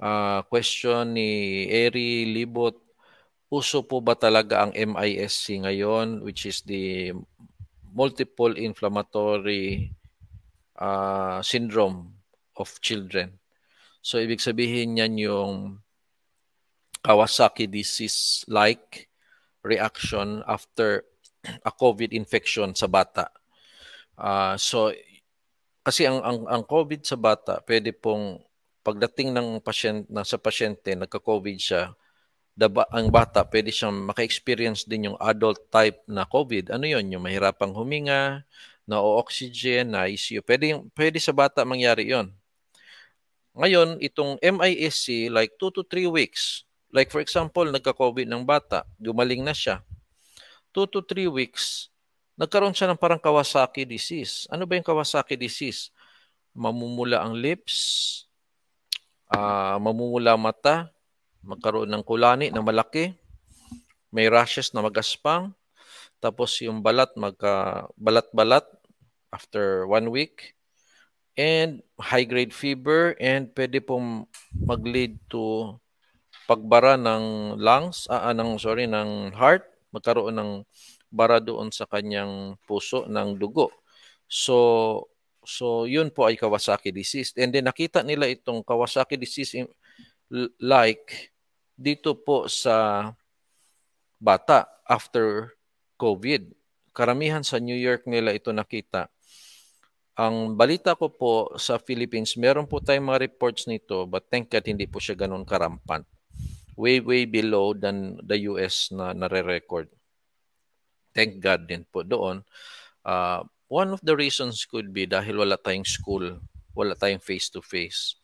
uh, question ni Eri Libot, uso po ba talaga ang MISC ngayon which is the multiple inflammatory uh, syndrome of children. So ibig sabihin niyan yung Kawasaki disease-like reaction after a COVID infection sa bata. Uh, so kasi ang, ang ang COVID sa bata pwede pong pagdating ng patient na sa pasyente nagka-COVID siya, the, ang bata pwede siyang maka-experience din yung adult type na COVID. Ano 'yon? Yung mahirapang huminga, na oxygen, na ICU. Pwede pwede sa bata mangyari 'yon. Ngayon, itong MISC like 2 to 3 weeks. Like for example, nagka-COVID ng bata, gumaling na siya. 2 to 3 weeks, nagkaroon siya ng parang Kawasaki disease. Ano ba yung Kawasaki disease? Mamumula ang lips, uh, mamumula mata, magkaroon ng kulani na malaki, may rashes na magaspang, tapos yung balat magka balat-balat after one week and high grade fever and pwede pong mag-lead to pagbara ng lungs, ah, ah ng sorry, ng heart, magkaroon ng bara doon sa kanyang puso ng dugo. So So, yun po ay Kawasaki disease. And then nakita nila itong Kawasaki disease like dito po sa bata after COVID. Karamihan sa New York nila ito nakita. Ang balita ko po sa Philippines, meron po tayong mga reports nito but thank God hindi po siya ganun karampant. Way, way below than the US na nare-record. Thank God din po doon. Uh, One of the reasons could be dahil wala tayong school, wala tayong face-to-face.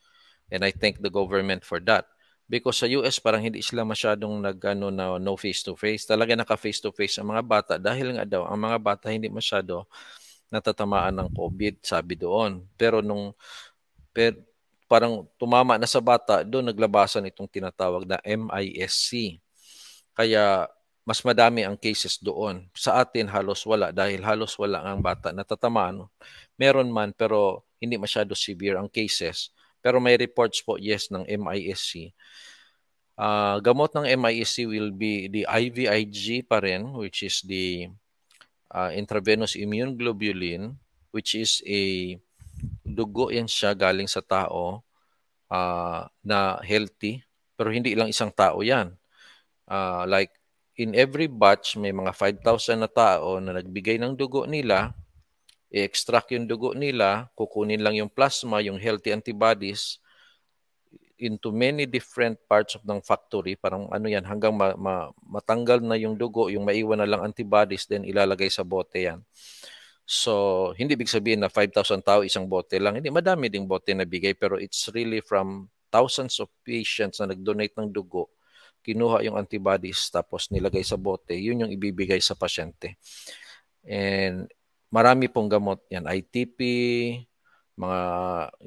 And I thank the government for that. Because sa US parang hindi sila masyadong nagano na no face-to-face. Talaga naka face-to-face -face ang mga bata dahil nga daw ang mga bata hindi masyado natatamaan ng COVID sabi doon. Pero nung per, parang tumama na sa bata, doon naglabasan itong tinatawag na MISC. Kaya mas madami ang cases doon. Sa atin halos wala dahil halos wala ang bata natatamaan. Meron man pero hindi masyado severe ang cases. Pero may reports po yes ng MISC. Uh, ah, gamot ng MISC will be the IVIG pa rin which is the uh, intravenous immune globulin which is a dugo yan siya galing sa tao uh, na healthy pero hindi lang isang tao yan. Uh, like in every batch, may mga 5,000 na tao na nagbigay ng dugo nila, i-extract yung dugo nila, kukunin lang yung plasma, yung healthy antibodies, into many different parts of ng factory. Parang ano yan, hanggang ma- ma- matanggal na yung dugo, yung maiwan na lang antibodies, then ilalagay sa bote yan. So, hindi big sabihin na 5,000 tao isang bote lang. Hindi, madami ding bote na bigay pero it's really from thousands of patients na nag-donate ng dugo kinuha yung antibodies tapos nilagay sa bote, yun yung ibibigay sa pasyente. And marami pong gamot yan, ITP, mga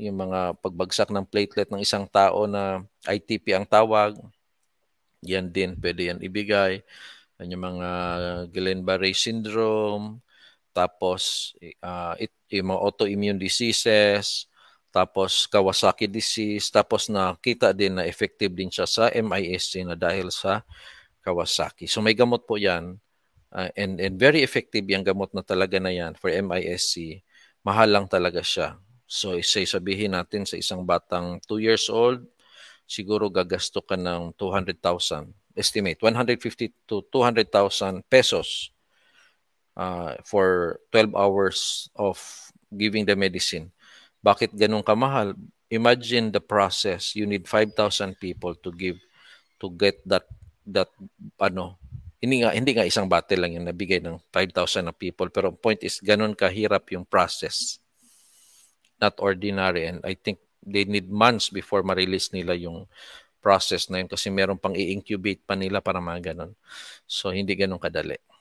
yung mga pagbagsak ng platelet ng isang tao na ITP ang tawag. Yan din pwede yan ibigay. Yan yung mga Guillain-Barré syndrome, tapos uh, it, yung mga autoimmune diseases, tapos Kawasaki disease, tapos nakita din na effective din siya sa MISC na dahil sa Kawasaki. So may gamot po yan uh, and, and very effective yung gamot na talaga na yan for MISC. Mahal lang talaga siya. So say, sabihin natin sa isang batang 2 years old, siguro gagasto ka ng 200,000. Estimate, 150 to 200,000 pesos uh, for 12 hours of giving the medicine. Bakit ganun kamahal? Imagine the process. You need 5,000 people to give to get that that ano hindi nga hindi nga isang battle lang yung nabigay ng 5,000 na people pero point is ganun kahirap yung process not ordinary and I think they need months before ma-release nila yung process na yun kasi meron pang i-incubate pa nila para mga ganun so hindi ganun kadali